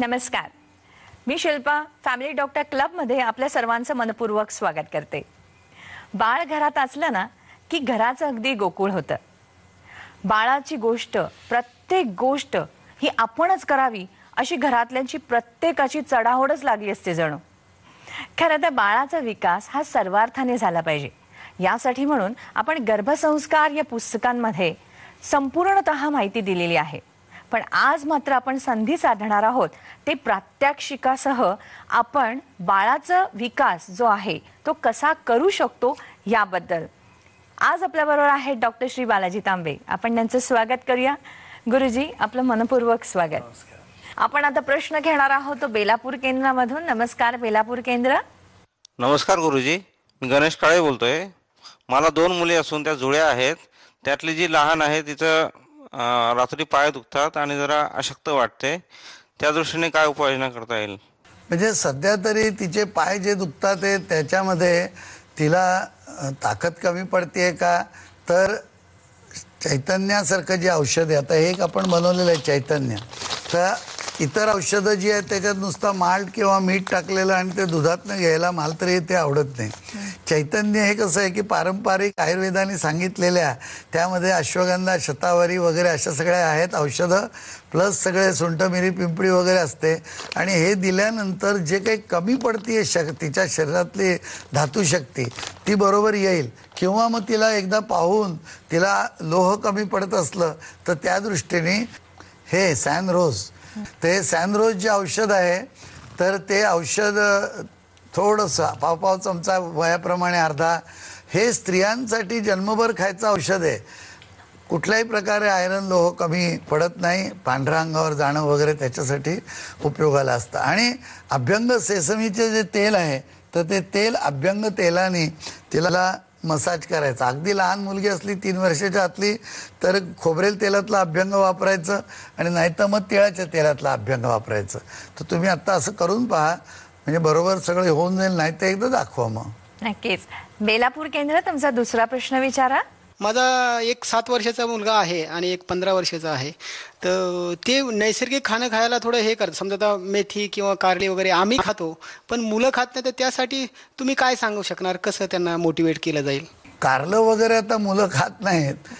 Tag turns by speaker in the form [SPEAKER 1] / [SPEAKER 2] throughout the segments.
[SPEAKER 1] नमस्कार मी Shilpa family doctor क्लबमध्ये आपल्या सर्वांचं मनपूर्वक स्वागत करते बाळ घरात असलं ना की घराचं अगदी गोकुळ होतं बाळाची गोष्ट प्रत्येक गोष्ट ही आपणच करावी अशी घरातल्यांची प्रत्येकाची चढाओढच लागली असते जणू खरं तर बाळाचा विकास हा सर्वार्थाने झाला पाहिजे यासाठी म्हणून आपण गर्भसंस्कार या पुस्तकांमध्ये संपूर्णत माहिती दिलेली आहे पण आज मात्र आपण संधी साधणार आहोत ते प्रात्यक्षिकासह आपण बाळाचा विकास जो आहे तो कसा करू शकतो याबद्दल आज आपल्याबरोबर आहेत डॉक्टर श्री बालाजी तांबे आपण त्यांचं स्वागत करूया गुरुजी आपलं मनपूर्वक स्वागत आपण आता प्रश्न घेणार आहोत तो बेलापूर केंद्रामधून नमस्कार बेलापूर केंद्र
[SPEAKER 2] नमस्कार गुरुजी मी गणेश काळे बोलतोय मला दोन मुले असून त्या जुळ्या आहेत त्यातली जी लहान आहे तिचं रात्री पाय दुखतात आणि जरा अशक्त वाटते त्या दृष्टीने काय उपाययोजना करता येईल म्हणजे सध्या तरी तिचे पाय जे दुखतात ते त्याच्यामध्ये तिला ताकद कमी पडते का तर चैतन्यासारखं जे औषध आहे आता एक आपण बनवलेलं आहे चैतन्य तर इतर औषधं जी आहेत त्याच्यात नुसता माल्ट किंवा मीठ टाकलेलं आणि ते दुधातनं घ्यायला माल तरी ते आवडत नाही चैतन्य हे कसं आहे की पारंपरिक आयुर्वेदाने सांगितलेल्या त्यामध्ये अश्वगंधा शतावरी वगैरे अशा सगळ्या आहेत औषधं प्लस सगळे मिरी पिंपळी वगैरे असते आणि हे दिल्यानंतर जे काही कमी पडते शक तिच्या शरीरातली धातूशक्ती ती बरोबर येईल किंवा मग तिला एकदा पाहून तिला लोह कमी पडत असलं तर त्या दृष्टीने हे सॅन रोज ते सॅनरोज जे औषध आहे तर ते औषध थोडंसं पावपाव चमचा वयाप्रमाणे अर्धा हे स्त्रियांसाठी जन्मभर खायचं औषध आहे कुठल्याही प्रकारे आयरन लोह कमी पडत नाही पांढऱ्या अंगावर जाणं वगैरे त्याच्यासाठी उपयोगाला असतं आणि अभ्यंग सेसमीचे जे तेल आहे तर ते तेल अभ्यंग तेलाने तिला मसाज करायचा अगदी लहान मुलगी असली तीन वर्षाच्या आतली तर खोबरेल तेलातला अभ्यंग वापरायचं आणि नाहीतर मग तिळाच्या तेलातला अभ्यंग वापरायचं तर तुम्ही आता असं करून पहा म्हणजे बरोबर सगळे होऊन जाईल नाही एकदा दाखवा मग
[SPEAKER 1] नक्कीच बेलापूर केंद्र तुमचा दुसरा प्रश्न विचारा माझा एक सात वर्षाचा मुलगा आहे आणि एक पंधरा वर्षाचा आहे तर ते नैसर्गिक खाणं खायला थोडं हे करतं समजा आता मेथी किंवा कारली वगैरे आम्ही खातो
[SPEAKER 2] पण मुलं खात नाही तर त्यासाठी तुम्ही काय सांगू शकणार कसं त्यांना मोटिवेट केलं जाईल कारलं वगैरे आता मुलं खात नाहीत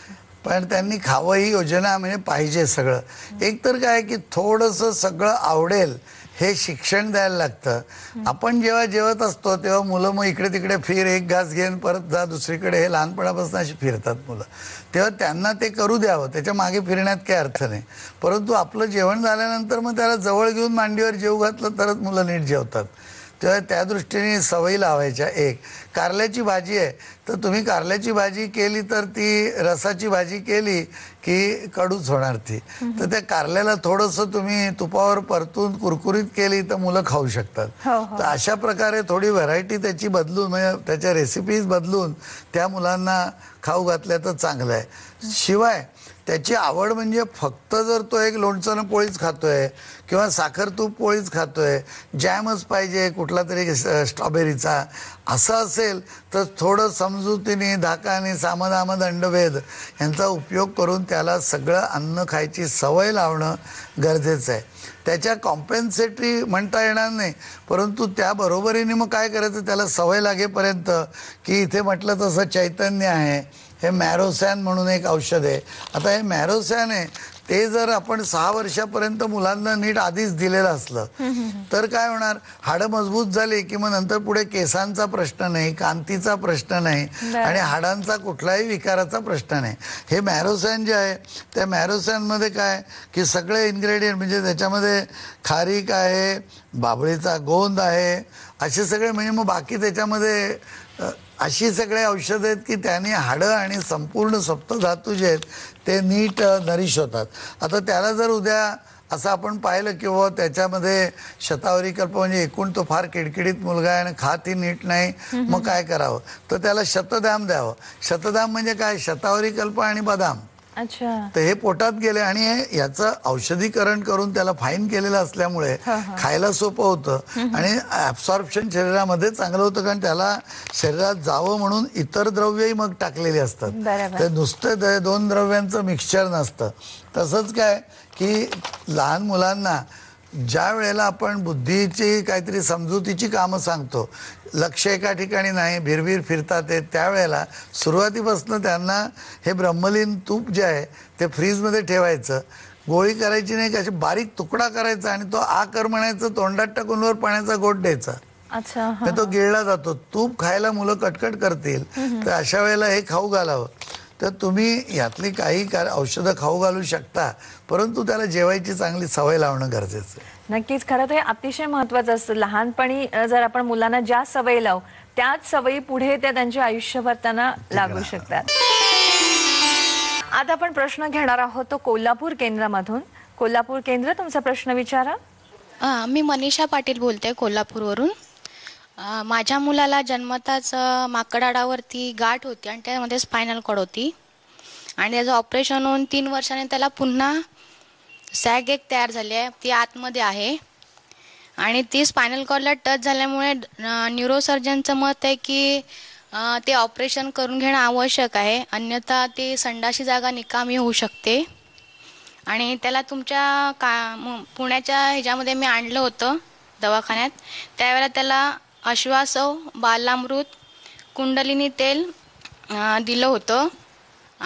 [SPEAKER 2] पण त्यांनी खावं ही योजना म्हणजे पाहिजे सगळं एकतर काय की थोडंसं सगळं आवडेल हे शिक्षण द्यायला लागतं आपण जेव्हा जेवत असतो तेव्हा मुलं मग इकडे तिकडे फिर एक घास घेऊन परत जा दुसरीकडे हे लहानपणापासून अशी फिरतात मुलं तेव्हा त्यांना ते करू द्यावं त्याच्या मागे फिरण्यात काही अर्थ नाही परंतु आपलं जेवण झाल्यानंतर मग त्याला जवळ घेऊन मांडीवर जेव घातलं तरच मुलं नीट जेवतात तेव्हा त्या दृष्टीने सवयी लावायच्या एक कारल्याची भाजी आहे तर तुम्ही कारल्याची भाजी केली तर ती रसाची भाजी केली की कडूच होणार ती तर त्या कारल्याला थोडंसं तुम्ही तुपावर परतून कुरकुरीत केली तर मुलं खाऊ शकतात हो, हो. तर अशा प्रकारे थोडी व्हरायटी त्याची बदलून म्हणजे त्याच्या रेसिपीज बदलून त्या मुलांना खाऊ घातल्या तर चांगलं आहे शिवाय त्याची आवड म्हणजे फक्त जर तो एक लोणचं पोळीच खातोय किंवा साखर तूप पोळीच खातोय जॅमच पाहिजे कुठला तरी स्ट्रॉबेरीचा असं असेल तर थोडं समजुतीने धाकाने सामदाम दंडभेद यांचा उपयोग करून त्याला सगळं अन्न खायची सवय लावणं गरजेचं आहे त्याच्या कॉम्पेन्सेटरी म्हणता येणार नाही परंतु त्याबरोबरीने मग काय करायचं त्याला सवय लागेपर्यंत की इथे म्हटलं तसं चैतन्य आहे हे मॅरोसॅन म्हणून एक औषध आहे आता हे मॅरोसॅन आहे ते जर आपण सहा वर्षापर्यंत मुलांना नीट आधीच दिलेलं असलं तर काय होणार हाडं मजबूत झाली की मग नंतर पुढे केसांचा प्रश्न नाही कांतीचा प्रश्न नाही आणि हाडांचा कुठलाही विकाराचा प्रश्न नाही हे मॅरोसॅन जे आहे त्या मॅरोसॅनमध्ये काय की सगळे इन्ग्रेडियंट म्हणजे त्याच्यामध्ये खारीक आहे बाबळीचा गोंद आहे असे सगळे म्हणजे मग बाकी त्याच्यामध्ये अशी सगळे औषधं आहेत की त्याने हाडं आणि संपूर्ण सप्तधातू जे आहेत ते नीट नरिश होतात आता त्याला जर उद्या असं आपण पाहिलं किंवा त्याच्यामध्ये शतावरी कल्प म्हणजे एकूण तो फार किडकिडीत मुलगा आहे आणि ही नीट नाही मग काय करावं तर त्याला शतधाम द्यावं शतधाम म्हणजे काय शतावरी कल्प आणि बदाम अच्छा तर हे पोटात गेले आणि याचं औषधीकरण करून त्याला फाईन केलेलं असल्यामुळे खायला सोपं होतं आणि ऍब्सॉर्प्शन शरीरामध्ये चांगलं होतं कारण त्याला शरीरात जावं म्हणून इतर द्रव्यही मग टाकलेली असतात ते नुसतं दोन द्रव्यांचं मिक्सचर नसतं तसंच काय की लहान मुलांना ज्या वेळेला आपण बुद्धीची काहीतरी समजुतीची कामं सांगतो लक्ष एका ठिकाणी नाही भिरभीर फिरतात ते त्यावेळेला सुरुवातीपासून त्यांना हे ब्रह्मलीन तूप जे आहे ते फ्रीजमध्ये ठेवायचं गोळी करायची नाही का बारीक तुकडा करायचा आणि तो आकर म्हणायचं तोंडात टाकून वर पाण्याचा गोट द्यायचा
[SPEAKER 1] अच्छा तो
[SPEAKER 2] गिळला जातो तूप खायला मुलं कटकट करतील तर अशा वेळेला हे खाऊ घालावं तर तुम्ही यातली काही का औषधं खाऊ घालू शकता परंतु त्याला जेवायची चांगली सवय लावणं गरजेचं
[SPEAKER 1] नक्कीच खरं तर अतिशय महत्वाचं असतं लहानपणी जर आपण मुलांना ज्या सवयी लावू त्याच सवयी पुढे त्या त्यांच्या आयुष्यभर त्यांना लागू शकतात आता आपण प्रश्न घेणार आहोत तो कोल्हापूर केंद्रामधून कोल्हापूर केंद्र तुमचा प्रश्न विचारा मी मनीषा पाटील बोलते कोल्हापूरवरून माझ्या मुलाला जन्मताच माकडाडावरती गाठ होती आणि त्यामध्ये स्पायनल कॉड होती आणि त्याचं ऑपरेशन होऊन तीन वर्षाने त्याला पुन्हा सॅग एक तयार झाली आहे ती आतमध्ये आहे आणि ती स्पायनल कॉडला टच झाल्यामुळे न्यूरोसर्जनचं मत आहे की ते ऑपरेशन करून घेणं आवश्यक आहे अन्यथा ती संडाशी जागा निकामी होऊ शकते आणि त्याला तुमच्या का पुण्याच्या ह्याच्यामध्ये मी आणलं होतं दवाखान्यात त्यावेळेला त्याला अश्वासव बालामृत कुंडलिनी तेल दिलं होतं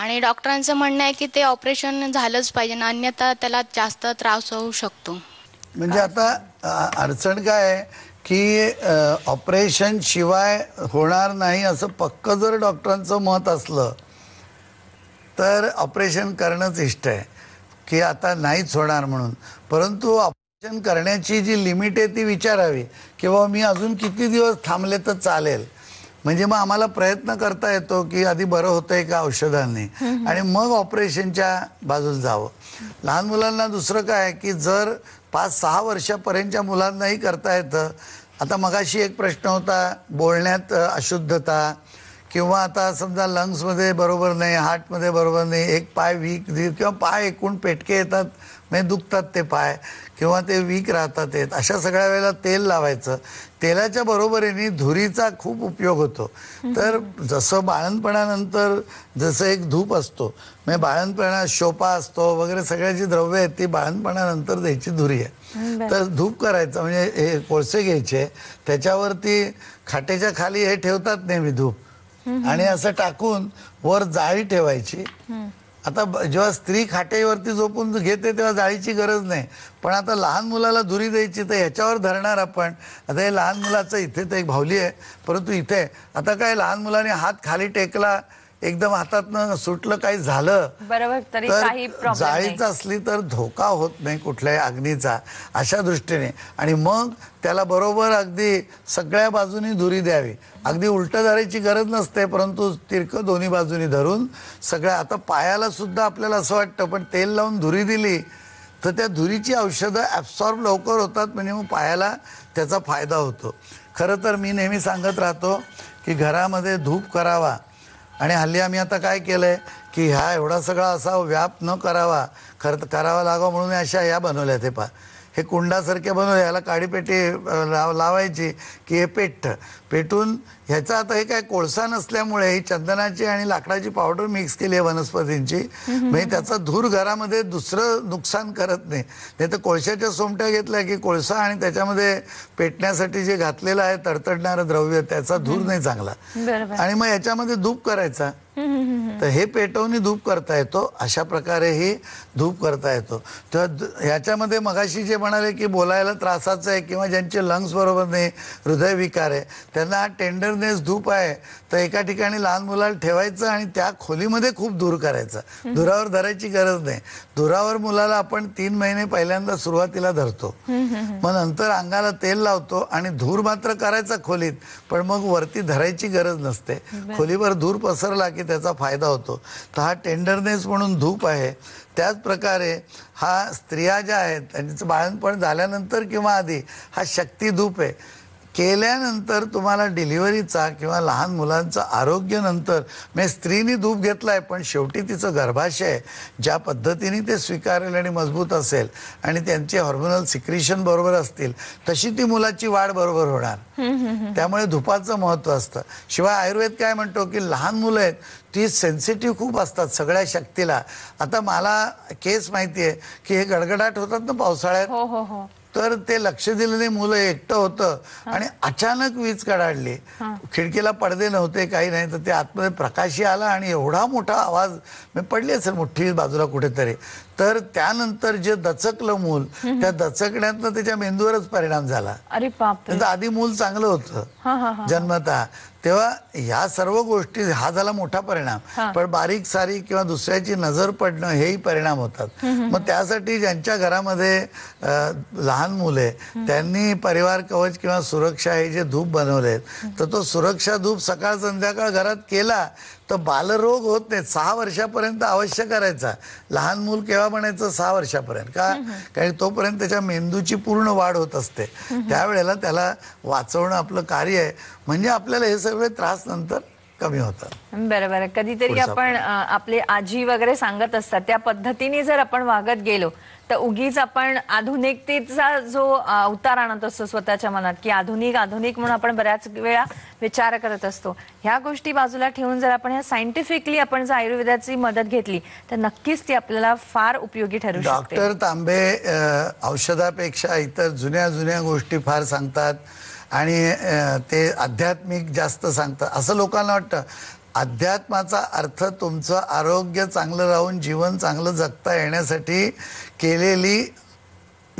[SPEAKER 1] आणि डॉक्टरांचं म्हणणं आहे की ते ऑपरेशन झालंच पाहिजे अन्यथा त्याला जास्त त्रास होऊ शकतो
[SPEAKER 2] म्हणजे आता अडचण काय आहे की ऑपरेशन शिवाय होणार नाही असं पक्क जर डॉक्टरांचं मत असलं तर ऑपरेशन करणंच इष्ट आहे की आता नाहीच होणार म्हणून परंतु ऑपरेशन करण्याची जी लिमिट आहे ती विचारावी किंवा मी अजून किती दिवस थांबले तर चालेल म्हणजे मग आम्हाला प्रयत्न करता येतो की आधी बरं होतंय का औषधांनी आणि मग ऑपरेशनच्या बाजूला जावं लहान मुलांना दुसरं काय की जर पाच सहा वर्षापर्यंतच्या मुलांनाही करता येतं आता मगाशी एक प्रश्न होता बोलण्यात अशुद्धता किंवा आता समजा लंग्समध्ये बरोबर नाही हार्टमध्ये बरोबर नाही एक पाय वीक किंवा पाय एकूण पेटके येतात म्हणजे दुखतात ते पाय किंवा ते वीक राहतात येत अशा सगळ्या वेळेला तेल लावायचं तेलाच्या बरोबरीने धुरीचा खूप उपयोग होतो तर जसं बाळणपणानंतर जसं एक धूप असतो म्हणजे बाळणपणा शोपा असतो वगैरे सगळ्याची द्रव्य आहेत ती बाळणपणानंतर द्यायची धुरी आहे तर धूप करायचं म्हणजे हे कोळसे घ्यायचे त्याच्यावरती खाटेच्या खाली हे ठेवतात नेहमी धूप आणि असं टाकून वर जाळी ठेवायची आता जेव्हा स्त्री खाटेवरती झोपून घेते तेव्हा जाळीची गरज नाही पण आता लहान मुलाला दुरी द्यायची तर ह्याच्यावर धरणार आपण आता हे लहान मुलाचं इथे तर एक भावली आहे परंतु इथे आता काय लहान मुलाने हात खाली टेकला एकदम हातातनं सुटलं काही झालं
[SPEAKER 1] बरोबर तरी तर प्रॉब्लेम
[SPEAKER 2] असली तर धोका होत नाही कुठल्याही अग्नीचा अशा दृष्टीने आणि मग त्याला बरोबर अगदी सगळ्या बाजूनी धुरी द्यावी अगदी उलट धरायची गरज नसते परंतु तिरक दोन्ही बाजूनी धरून सगळ्या आता पायाला सुद्धा आपल्याला असं वाटतं पण तेल लावून धुरी दिली तर त्या धुरीची औषधं ॲब्सॉर्ब लवकर होतात म्हणजे मग पायाला त्याचा फायदा होतो खरं तर मी नेहमी सांगत राहतो की घरामध्ये धूप करावा आणि हल्ली आम्ही आता काय केलं आहे की हा एवढा सगळा असा व्याप न करावा खरं करावा लागावा म्हणून अशा या बनवल्या ते पा हे कुंडासारख्या बनवल्या याला काडीपेटी लाव लावायची की हे पेठ पेटून ह्याचा आता हे काय कोळसा नसल्यामुळे ही चंदनाची आणि लाकडाची पावडर मिक्स केली आहे वनस्पतींची म्हणजे त्याचा धूर घरामध्ये दुसरं नुकसान करत नाही नाही तर कोळशाच्या सोमट्या घेतल्या की कोळसा आणि त्याच्यामध्ये पेटण्यासाठी जे घातलेलं आहे तडतडणारं द्रव्य त्याचा धूर नाही चांगला आणि मग याच्यामध्ये धूप करायचा तर हे पेटवणी धूप करता येतो अशा प्रकारे ही धूप करता येतो तर ह्याच्यामध्ये मगाशी जे म्हणाले की बोलायला त्रासाचं आहे किंवा ज्यांचे लंग्स बरोबर नाही हृदय विकार आहे त्यांना हा टेंडरनेस धूप आहे तर एका ठिकाणी लहान मुलाला ठेवायचं आणि त्या खोलीमध्ये खूप दूर करायचं धुरावर धरायची गरज नाही धुरावर मुलाला आपण तीन महिने पहिल्यांदा सुरुवातीला धरतो मग नंतर अंगाला तेल लावतो आणि धूर मात्र करायचा खोलीत पण मग वरती धरायची गरज नसते खोलीवर धूर पसरला की त्याचा फायदा होतो तर हा टेंडरनेस म्हणून धूप आहे त्याच प्रकारे हा स्त्रिया ज्या आहेत त्यांचं बाळणपण झाल्यानंतर किंवा आधी हा शक्ती धूप आहे केल्यानंतर तुम्हाला डिलिव्हरीचा किंवा लहान मुलांचा आरोग्यनंतर म्हणजे स्त्रीनी धूप घेतला आहे पण शेवटी तिचं गर्भाशय ज्या पद्धतीने ते स्वीकारेल आणि मजबूत असेल आणि त्यांचे हॉर्मोनल सिक्रिशन बरोबर असतील तशी ती मुलाची वाढ बरोबर होणार त्यामुळे धुपाचं महत्त्व असतं शिवाय आयुर्वेद काय म्हणतो की लहान मुलं आहेत ती सेन्सिटिव्ह खूप असतात सगळ्या शक्तीला आता मला केस माहिती आहे की हे गडगडाट होतात ना पावसाळ्यात हो, हो, हो. तर ते लक्ष दिलेली मुलं एकटं होतं आणि अचानक वीज कडाडली खिडकीला पडदे नव्हते काही नाही तर ते आतमध्ये प्रकाशी आला आणि एवढा मोठा आवाज मी पडली असेल मोठी बाजूला कुठेतरी तर त्यानंतर जे दचकलं मूल त्या दचकण्यात त्याच्या मेंदूवरच परिणाम झाला
[SPEAKER 1] अरे आधी
[SPEAKER 2] मूल चांगलं होतं जन्मता तेव्हा ह्या सर्व गोष्टी हा झाला मोठा परिणाम पण बारीक सारी किंवा दुसऱ्याची नजर पडणं हेही परिणाम होतात मग त्यासाठी ज्यांच्या घरामध्ये लहान मुले त्यांनी परिवार कवच किंवा सुरक्षा हे जे धूप बनवलेत तर तो सुरक्षा धूप सकाळ संध्याकाळ घरात केला तर बालरोग होत नाहीत सहा वर्षापर्यंत अवश्य करायचा लहान मूल केव्हा म्हणायचं सहा वर्षापर्यंत का कारण तोपर्यंत त्याच्या मेंदूची पूर्ण वाढ होत असते त्यावेळेला त्याला वाचवणं आपलं कार्य आहे म्हणजे आपल्याला हे सगळे त्रास नंतर कमी होतात
[SPEAKER 1] बरोबर कधीतरी आपण आपले आजी वगैरे सांगत असतात त्या पद्धतीने जर आपण वागत गेलो तर उगीच आपण आधुनिकतेचा जो अवतार आणत असतो स्वतःच्या मनात की आधुनिक आधुनिक म्हणून आपण बऱ्याच वेळा विचार करत असतो ह्या गोष्टी बाजूला ठेवून जर आपण ह्या सायंटिफिकली आपण जर आयुर्वेदाची मदत घेतली तर नक्कीच ती आपल्याला फार उपयोगी ठरू डॉक्टर तांबे
[SPEAKER 2] औषधापेक्षा इतर जुन्या जुन्या गोष्टी फार सांगतात आणि ते आध्यात्मिक जास्त सांगतात असं लोकांना वाटतं अध्यात्माचा अर्थ तुमचं आरोग्य चांगलं राहून जीवन चांगलं जगता येण्यासाठी केलेली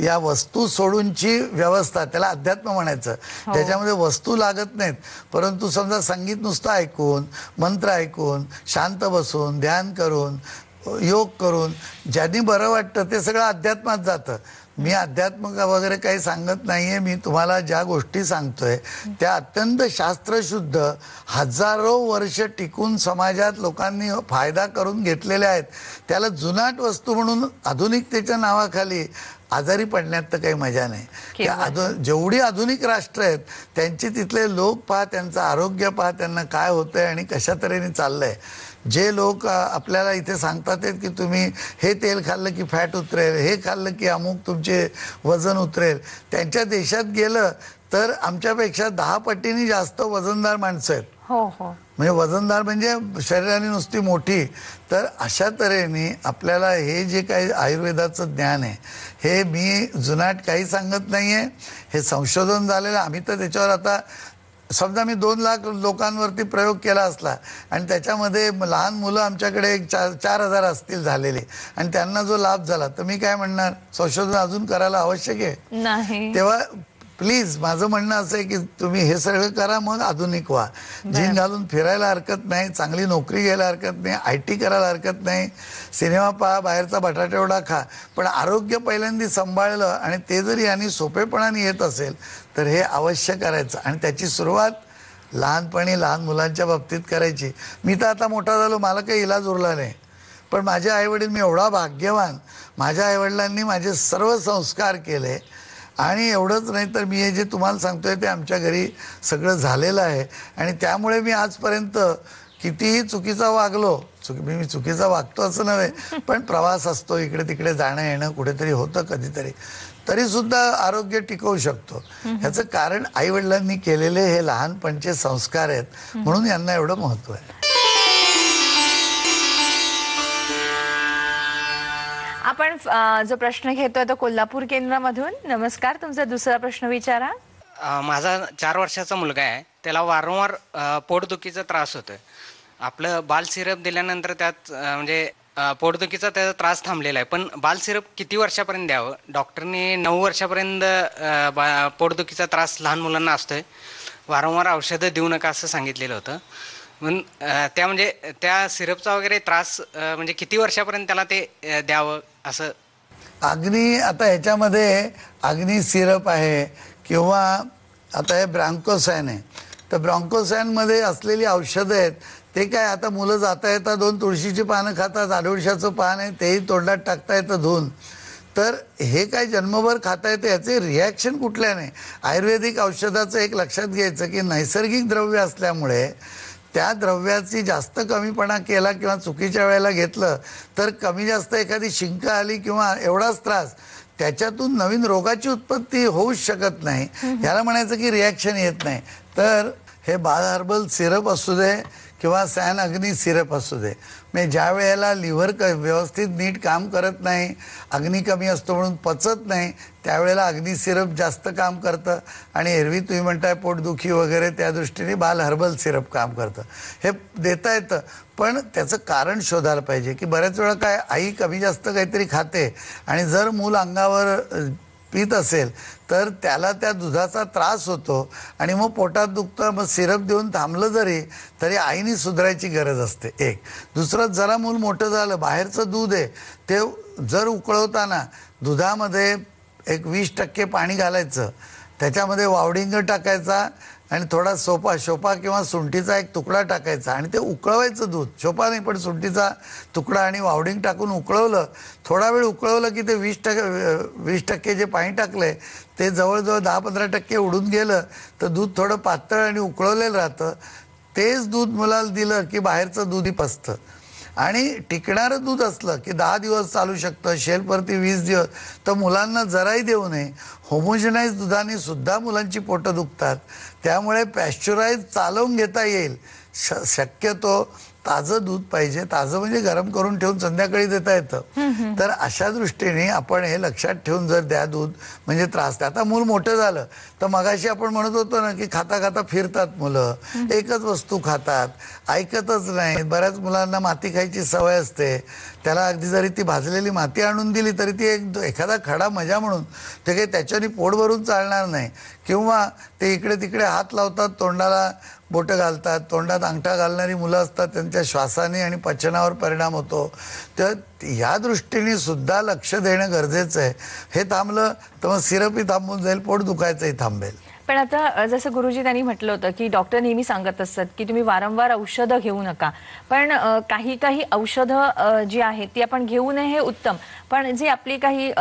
[SPEAKER 2] या वस्तू सोडूनची व्यवस्था त्याला अध्यात्म म्हणायचं त्याच्यामध्ये हो. वस्तू लागत नाहीत परंतु समजा संगीत नुसतं ऐकून मंत्र ऐकून शांत बसून ध्यान करून योग करून ज्यांनी बरं वाटतं ते सगळं अध्यात्मात जातं मी अध्यात्म वगैरे काही सांगत नाहीये मी तुम्हाला ज्या गोष्टी सांगतोय त्या अत्यंत शास्त्रशुद्ध हजारो वर्ष टिकून समाजात लोकांनी फायदा करून घेतलेल्या आहेत त्याला जुनाट वस्तू म्हणून आधुनिकतेच्या नावाखाली आजारी पडण्यात तर काही मजा नाही त्या आधु जेवढी आधुनिक राष्ट्र आहेत त्यांचे तिथले लोक पहा त्यांचं आरोग्य पहा त्यांना काय होतंय आणि कशा तऱ्हेने चाललंय जे लोक आपल्याला इथे सांगतात की तुम्ही हे तेल खाल्लं की फॅट उतरेल हे खाल्लं की अमुक तुमचे वजन उतरेल त्यांच्या देशात गेलं तर आमच्यापेक्षा दहा पटीने जास्त वजनदार माणसं आहेत हो, हो. म्हणजे वजनदार म्हणजे शरीराने नुसती मोठी तर अशा तऱ्हेने आपल्याला हे जे काही आयुर्वेदाचं ज्ञान आहे हे मी जुनाट काही सांगत नाही आहे हे संशोधन झालेलं आम्ही तर त्याच्यावर आता समजा मी दोन लाख लोकांवरती प्रयोग केला असला आणि त्याच्यामध्ये लहान मुलं आमच्याकडे एक चार चार हजार असतील झालेले आणि त्यांना जो लाभ झाला तर मी काय म्हणणार संशोधन अजून करायला आवश्यक
[SPEAKER 1] आहे तेव्हा
[SPEAKER 2] प्लीज माझं म्हणणं असं आहे की तुम्ही हे सगळं करा मग आधुनिक व्हा जीन घालून फिरायला हरकत नाही चांगली नोकरी घ्यायला हरकत नाही आय टी करायला हरकत नाही सिनेमा पहा बाहेरचा बटाटेवडा खा पण आरोग्य पहिल्यांदा सांभाळलं आणि ते जरी आणि सोपेपणाने येत असेल तर हे अवश्य करायचं आणि त्याची सुरुवात लहानपणी लहान मुलांच्या बाबतीत करायची मी तर आता मोठा झालो मला काही इलाज उरला नाही पण माझ्या आईवडील मी एवढा भाग्यवान माझ्या आईवडिलांनी माझे सर्व संस्कार केले आणि एवढंच नाही तर मी हे जे तुम्हाला सांगतोय ते आमच्या घरी सगळं झालेलं आहे आणि त्यामुळे मी आजपर्यंत कितीही चुकीचा वागलो मी मी चुकीचा वागतो असं नव्हे पण प्रवास असतो इकडे तिकडे जाणं येणं कुठेतरी होतं कधीतरी तरी सुद्धा आरोग्य टिकवू शकतो ह्याचं कारण आई वडिलांनी केलेले हे लहानपणचे संस्कार आहेत म्हणून यांना एवढं महत्व आहे
[SPEAKER 1] आपण जो प्रश्न घेतोय तो कोल्हापूर केंद्रामधून नमस्कार तुमचा दुसरा प्रश्न विचारा माझा चार वर्षाचा मुलगा आहे त्याला वारंवार पोटदुखीचा त्रास होतोय आपलं बाल सिरप दिल्यानंतर त्यात म्हणजे पोटदुखीचा त्याचा त्रास थांबलेला आहे पण बाल सिरप किती वर्षापर्यंत द्यावं डॉक्टरने नऊ वर्षापर्यंत पोटदुखीचा त्रास लहान मुलांना असतोय वारंवार औषधं देऊ नका असं सांगितलेलं होतं म्हणून त्या म्हणजे त्या सिरपचा वगैरे त्रास म्हणजे किती वर्षापर्यंत त्याला ते द्यावं असं
[SPEAKER 2] अग्नी आता ह्याच्यामध्ये अग्नी सिरप आहे किंवा आता हे ब्रँकोसायन आहे तर ब्रॉन्कोसॅनमध्ये असलेली औषधं आहेत ते काय आता मुलं जाता येतात दोन तुळशीची पानं खातात आडोळशाचं पान आहे तेही तोंडात टाकता येतं धुवून तर हे काय जन्मभर खाता येतं याचे रिॲक्शन नाही आयुर्वेदिक औषधाचं एक लक्षात घ्यायचं की नैसर्गिक द्रव्य असल्यामुळे त्या द्रव्याची जास्त कमीपणा केला किंवा चुकीच्या वेळेला घेतलं तर कमी जास्त एखादी शिंक आली किंवा एवढाच त्रास त्याच्यातून नवीन रोगाची उत्पत्ती होऊच शकत नाही ह्याला म्हणायचं की रिॲक्शन येत नाही तर हे बाल हर्बल सिरप असू दे किंवा सॅन अग्नी सिरप असू दे मी ज्या वेळेला लिव्हर क व्यवस्थित नीट काम करत नाही अग्नी कमी असतो म्हणून पचत नाही त्यावेळेला अग्नी सिरप जास्त काम करतं आणि एरवी तुम्ही म्हणताय पोटदुखी वगैरे त्या दृष्टीने बाल हर्बल सिरप काम करतं हे देता येतं पण त्याचं कारण शोधायला पाहिजे की बऱ्याच वेळा काय आई कमी जास्त काहीतरी खाते आणि जर मूल अंगावर पीत असेल तर त्याला त्या दुधाचा त्रास होतो आणि मग पोटात दुखतं मग सिरप देऊन थांबलं जरी तरी आईने सुधारायची गरज असते एक दुसरं जरा मूल मोठं झालं बाहेरचं दूध आहे ते जर उकळवताना दुधामध्ये एक वीस टक्के पाणी घालायचं त्याच्यामध्ये वावडिंग टाकायचा आणि थोडा सोपा शोपा किंवा सुंटीचा एक तुकडा टाकायचा आणि ते उकळवायचं दूध शोपा नाही पण सुंटीचा तुकडा आणि वावडिंग टाकून उकळवलं थोडा वेळ उकळवलं की ते वीस टक्के वीस टक्के जे पाणी टाकलं ते जवळजवळ दहा पंधरा टक्के उडून गेलं तर दूध थोडं पातळ आणि उकळवलेलं राहतं तेच दूध मुलाला दिलं की बाहेरचं दूधही पसतं आणि टिकणारं दूध असलं की दहा दिवस चालू शकतं शेलवरती वीस दिवस तर मुलांना जराही देऊ नये होमोजनाईज दुधाने सुद्धा मुलांची पोटं दुखतात त्यामुळे पॅश्चुराईज चालवून घेता येईल श शक्यतो ताजं दूध पाहिजे ताजं म्हणजे गरम करून ठेवून संध्याकाळी देता येतं तर अशा दृष्टीने आपण हे लक्षात ठेवून जर द्या दूध म्हणजे त्रास आता मूल मोठं झालं तर मगाशी आपण म्हणत होतो ना की खाता खाता फिरतात मुलं एकच वस्तू खातात ऐकतच नाही बऱ्याच मुलांना माती खायची सवय असते त्याला अगदी जरी ती भाजलेली माती आणून दिली तरी ती एक एखादा खडा मजा म्हणून ते काही त्याच्याने पोट भरून चालणार नाही किंवा ते इकडे तिकडे हात लावतात तोंडाला बोटं घालतात तोंडात अंगठा घालणारी मुलं असतात त्यांच्या श्वासाने आणि पचनावर परिणाम होतो तर ह्या दृष्टीने सुद्धा लक्ष देणं गरजेचं आहे हे थांबलं तर मग सिरपही थांबून जाईल पोट दुखायचंही थांबेल
[SPEAKER 1] पण आता जसं गुरुजी त्यांनी म्हटलं होतं की डॉक्टर नेहमी सांगत असतात की तुम्ही वारंवार औषधं घेऊ नका पण काही काही औषधं जी आहेत ती आपण घेऊ नये हे उत्तम पण जी आपली काही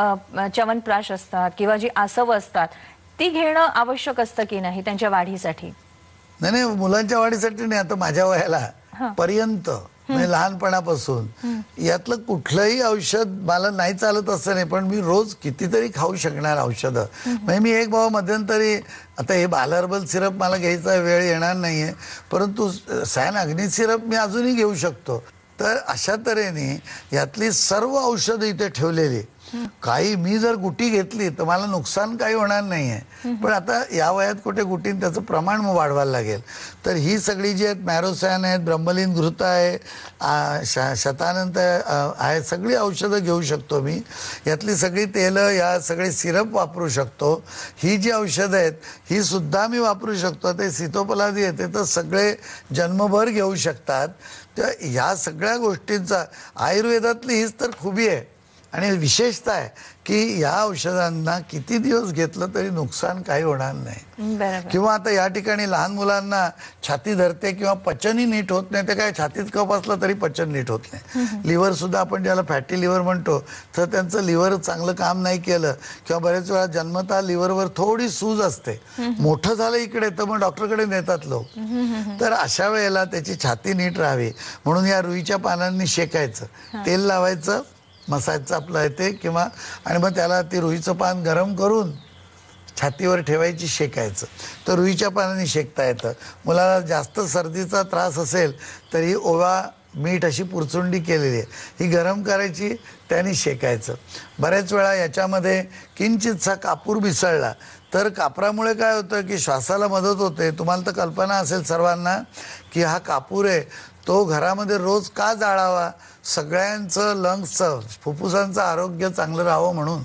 [SPEAKER 1] च्यवनप्राश असतात किंवा जी आसव असतात ती घेणं आवश्यक असतं की नाही त्यांच्या वाढीसाठी
[SPEAKER 2] नाही नाही मुलांच्या वाढीसाठी नाही आता माझ्या वयाला पर्यंत लहानपणापासून यातलं कुठलंही औषध मला नाही चालत असं नाही पण मी रोज कितीतरी खाऊ शकणार औषधं म्हणजे मी एक भाऊ मध्यंतरी आता हे बालहर्बल सिरप मला घ्यायचा वेळ येणार नाहीये परंतु सॅन अग्नि सिरप मी अजूनही घेऊ शकतो तर अशा तऱ्हेने यातली सर्व औषधं इथे ठेवलेली काही मी जर गुटी घेतली तर मला नुकसान काही होणार नाही आहे पण आता या वयात कुठे गुटी त्याचं प्रमाण वाढवायला लागेल तर ही सगळी जी आहेत मॅरोसॅन आहेत ब्रह्मलीन घृत आहे शतानंत आहे सगळी औषधं घेऊ शकतो मी यातली सगळी तेलं या सगळे सिरप वापरू शकतो ही जी औषधं आहेत ही सुद्धा मी वापरू शकतो ते सितोपलादी येते तर सगळे जन्मभर घेऊ शकतात तर ह्या सगळ्या गोष्टींचा आयुर्वेदातली हीच तर खुबी आहे आणि विशेषतः आहे की या औषधांना किती दिवस घेतलं तरी नुकसान काही होणार
[SPEAKER 1] नाही
[SPEAKER 2] किंवा आता या ठिकाणी लहान मुलांना छाती धरते किंवा पचनही नीट होत नाही ते काय छातीत कप असलं तरी पचन नीट होत नाही लिव्हर सुद्धा आपण ज्याला फॅटी लिव्हर म्हणतो तर त्यांचं लिव्हर चांगलं काम नाही केलं किंवा बरेच वेळा जन्मता लिव्हरवर थोडी सूज असते मोठं झालं इकडे तर मग डॉक्टरकडे नेतात लोक तर अशा वेळेला त्याची छाती नीट राहावी म्हणून या रुईच्या पानांनी शेकायचं तेल लावायचं मसाजचं आपलं येते किंवा आणि मग त्याला ते रुईचं पान गरम करून छातीवर ठेवायची शेकायचं तर रुईच्या पानाने शेकता येतं मुलाला जास्त सर्दीचा त्रास असेल तरी ओवा मीठ अशी पुरचुंडी केलेली आहे ही गरम करायची त्याने शेकायचं बऱ्याच वेळा याच्यामध्ये किंचितसा कापूर मिसळला तर कापरामुळे काय होतं की श्वासाला मदत होते तुम्हाला तर कल्पना असेल सर्वांना की हा कापूर आहे तो घरामध्ये रोज का जाळावा सगळ्यांचं लंग्सचं फुफ्फुसांचं आरोग्य चांगलं राहावं म्हणून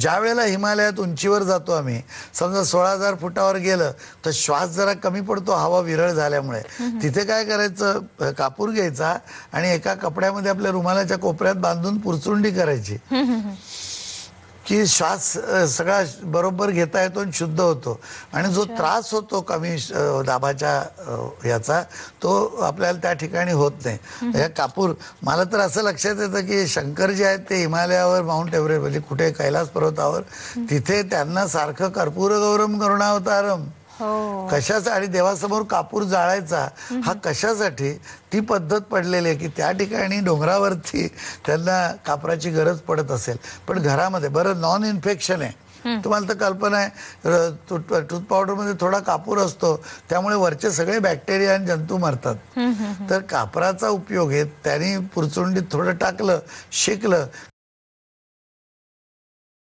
[SPEAKER 2] ज्या वेळेला हिमालयात उंचीवर जातो आम्ही समजा सोळा हजार फुटावर गेलं तर श्वास जरा कमी पडतो हवा विरळ झाल्यामुळे तिथे काय करायचं कापूर घ्यायचा आणि एका कपड्यामध्ये आपल्या रुमालाच्या कोपऱ्यात बांधून पुरचुंडी करायची की श्वास सगळा बरोबर घेता येतो आणि शुद्ध होतो आणि जो त्रास होतो कमी दाबाच्या याचा तो आपल्याला त्या ठिकाणी होत नाही या कापूर मला तर असं लक्षात येतं की शंकर जे आहेत ते हिमालयावर माउंट एव्हरेस्ट म्हणजे कुठे कैलास पर्वतावर तिथे त्यांना सारखं कर्पूर गौरम करुणावतारम हो. कशाचा आणि देवासमोर कापूर जाळायचा हा कशासाठी ती पद्धत पडलेली आहे की त्या ठिकाणी डोंगरावरती त्यांना कापराची गरज पडत असेल पण घरामध्ये बरं नॉन इन्फेक्शन आहे तुम्हाला तर कल्पना आहे टूथ पावडरमध्ये थोडा कापूर असतो त्यामुळे वरचे सगळे बॅक्टेरिया आणि जंतू मरतात तर कापराचा उपयोग आहे त्यांनी पुरचुंडीत थोडं टाकलं शिकलं